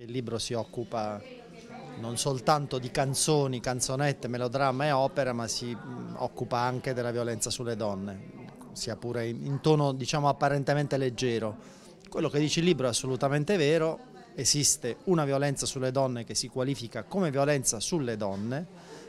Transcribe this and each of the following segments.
Il libro si occupa non soltanto di canzoni, canzonette, melodramma e opera, ma si mm, occupa anche della violenza sulle donne, sia pure in tono diciamo apparentemente leggero. Quello che dice il libro è assolutamente vero, esiste una violenza sulle donne che si qualifica come violenza sulle donne,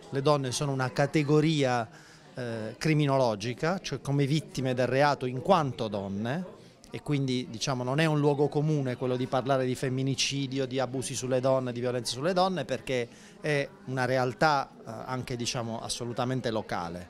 le donne sono una categoria eh, criminologica, cioè come vittime del reato in quanto donne, e quindi diciamo, non è un luogo comune quello di parlare di femminicidio, di abusi sulle donne, di violenza sulle donne perché è una realtà eh, anche diciamo, assolutamente locale.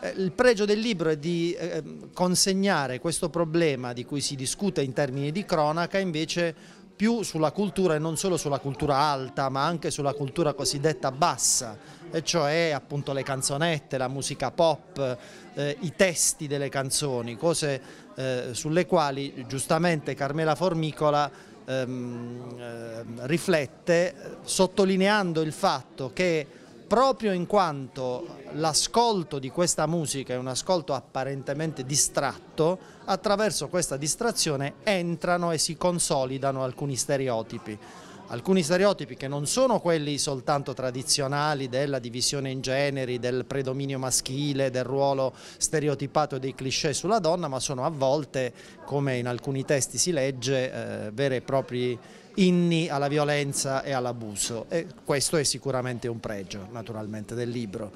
Eh, il pregio del libro è di eh, ehm, consegnare questo problema di cui si discute in termini di cronaca invece più sulla cultura e non solo sulla cultura alta ma anche sulla cultura cosiddetta bassa e cioè appunto le canzonette, la musica pop, eh, i testi delle canzoni, cose eh, sulle quali giustamente Carmela Formicola ehm, eh, riflette sottolineando il fatto che proprio in quanto l'ascolto di questa musica è un ascolto apparentemente distratto, attraverso questa distrazione entrano e si consolidano alcuni stereotipi alcuni stereotipi che non sono quelli soltanto tradizionali della divisione in generi, del predominio maschile, del ruolo stereotipato e dei cliché sulla donna, ma sono a volte, come in alcuni testi si legge, eh, vere e propri inni alla violenza e all'abuso e questo è sicuramente un pregio naturalmente del libro.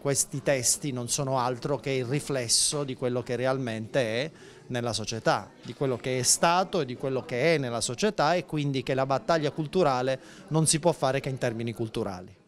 Questi testi non sono altro che il riflesso di quello che realmente è nella società, di quello che è stato e di quello che è nella società e quindi che la battaglia culturale non si può fare che in termini culturali.